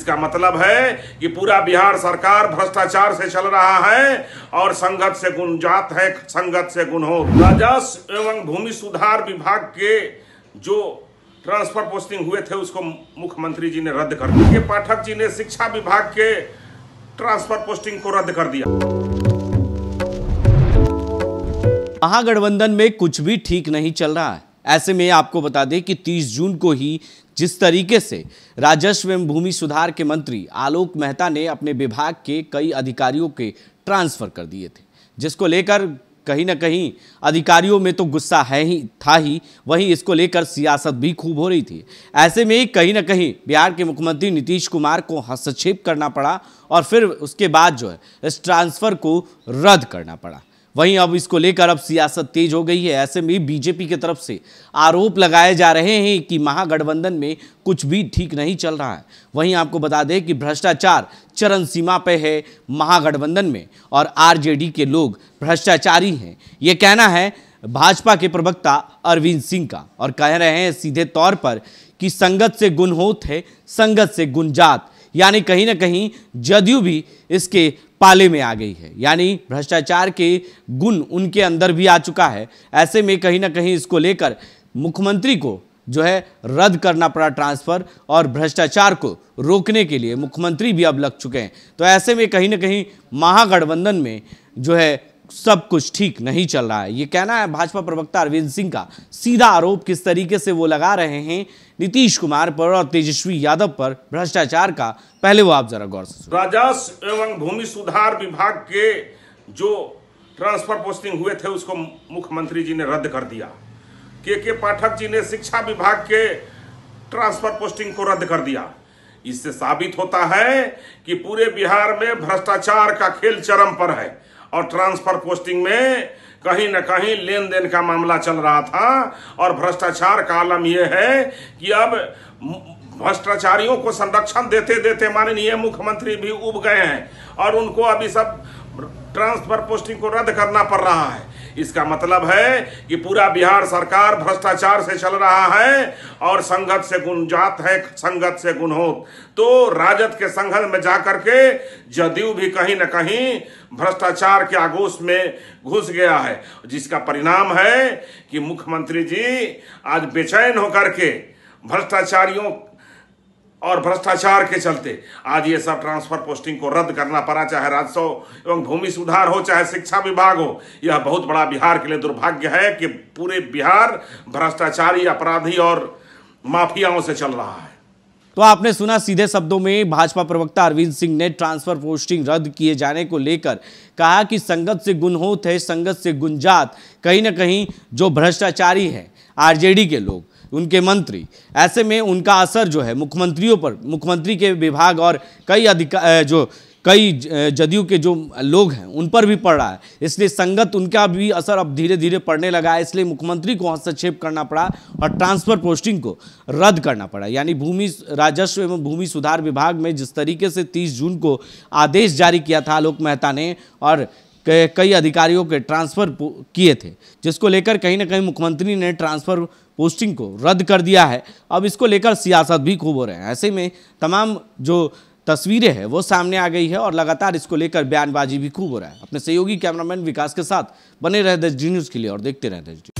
इसका मतलब है कि पूरा बिहार सरकार भ्रष्टाचार से चल रहा है और संगत से गुण जात है संगत से गुण हो राजस्व एवं भूमि सुधार विभाग के जो ट्रांसफर पोस्टिंग हुए थे उसको मुख्यमंत्री जी ने रद्द कर दिया पाठक जी ने शिक्षा विभाग के ट्रांसफर पोस्टिंग को रद्द कर दिया महागठबंधन में कुछ भी ठीक नहीं चल रहा है ऐसे में आपको बता दें कि 30 जून को ही जिस तरीके से राजस्व एवं भूमि सुधार के मंत्री आलोक मेहता ने अपने विभाग के कई अधिकारियों के ट्रांसफर कर दिए थे जिसको लेकर कहीं ना कहीं अधिकारियों में तो गुस्सा है ही था ही वहीं इसको लेकर सियासत भी खूब हो रही थी ऐसे में कहीं ना कहीं बिहार के मुख्यमंत्री नीतीश कुमार को हस्तक्षेप करना पड़ा और फिर उसके बाद जो है इस ट्रांसफ़र को रद्द करना पड़ा वहीं अब इसको लेकर अब सियासत तेज हो गई है ऐसे में बीजेपी की तरफ से आरोप लगाए जा रहे हैं कि महागठबंधन में कुछ भी ठीक नहीं चल रहा है वहीं आपको बता दें कि भ्रष्टाचार चरण सीमा पे है महागठबंधन में और आरजेडी के लोग भ्रष्टाचारी हैं ये कहना है भाजपा के प्रवक्ता अरविंद सिंह का और कह रहे हैं सीधे तौर पर कि संगत से गुण होत है संगत से गुनजात यानी कहीं ना कहीं जदयू भी इसके पाले में आ गई है यानी भ्रष्टाचार के गुण उनके अंदर भी आ चुका है ऐसे में कहीं ना कहीं इसको लेकर मुख्यमंत्री को जो है रद्द करना पड़ा ट्रांसफ़र और भ्रष्टाचार को रोकने के लिए मुख्यमंत्री भी अब लग चुके हैं तो ऐसे में कहीं ना कहीं महागठबंधन में जो है सब कुछ ठीक नहीं चल रहा है ये कहना है भाजपा प्रवक्ता अरविंद सिंह का सीधा आरोप किस तरीके से वो लगा रहे हैं नीतीश कुमार पर और तेजस्वी यादव पर भ्रष्टाचार का पहले वो आप जरा गौर से राजस्व एवं भूमि सुधार विभाग के जो ट्रांसफर पोस्टिंग हुए थे उसको मुख्यमंत्री जी ने रद्द कर दिया के के पाठक जी ने शिक्षा विभाग के ट्रांसफर पोस्टिंग को रद्द कर दिया इससे साबित होता है कि पूरे बिहार में भ्रष्टाचार का खेल चरम पर है और ट्रांसफर पोस्टिंग में कहीं ना कहीं लेन देन का मामला चल रहा था और भ्रष्टाचार का आलम यह है कि अब भ्रष्टाचारियों को संरक्षण देते देते माननीय मुख्यमंत्री भी उब गए हैं और उनको अभी सब ट्रांसफर पोस्टिंग को रद्द करना पड़ रहा है इसका मतलब है कि पूरा बिहार सरकार भ्रष्टाचार से चल रहा है और संगत से गुंजात है संगत से हो तो राजद के संगत में जाकर के जदयू भी कहीं ना कहीं भ्रष्टाचार के आगोश में घुस गया है जिसका परिणाम है कि मुख्यमंत्री जी आज बेचैन होकर के भ्रष्टाचारियों और भ्रष्टाचार के चलते आज ये सब ट्रांसफर पोस्टिंग को रद्द करना पड़ा चाहे राजस्व एवं भूमि सुधार हो चाहे शिक्षा विभाग हो यह बहुत बड़ा बिहार के लिए दुर्भाग्य है कि पूरे बिहार भ्रष्टाचारी अपराधी और माफियाओं से चल रहा है तो आपने सुना सीधे शब्दों में भाजपा प्रवक्ता अरविंद सिंह ने ट्रांसफर पोस्टिंग रद्द किए जाने को लेकर कहा कि संगत से गुनहोत है संगत से गुंजात कहीं ना कहीं जो भ्रष्टाचारी है आरजेडी के लोग उनके मंत्री ऐसे में उनका असर जो है मुख्यमंत्रियों पर मुख्यमंत्री के विभाग और कई अधिकार जो कई जदयू के जो लोग हैं उन पर भी पड़ रहा है इसलिए संगत उनका भी असर अब धीरे धीरे पड़ने लगा है इसलिए मुख्यमंत्री को हस्तक्षेप करना पड़ा और ट्रांसफर पोस्टिंग को रद्द करना पड़ा यानी भूमि राजस्व एवं भूमि सुधार विभाग में जिस तरीके से 30 जून को आदेश जारी किया था आलोक मेहता ने और कई अधिकारियों के ट्रांसफ़र किए थे जिसको लेकर कहीं ना कहीं मुख्यमंत्री ने ट्रांसफ़र पोस्टिंग को रद्द कर दिया है अब इसको लेकर सियासत भी खूब हो रहे हैं ऐसे में तमाम जो तस्वीरें हैं वो सामने आ गई है और लगातार इसको लेकर बयानबाजी भी खूब हो रहा है अपने सहयोगी कैमरामैन विकास के साथ बने रहे दस डी न्यूज़ के लिए और देखते रहे दस डी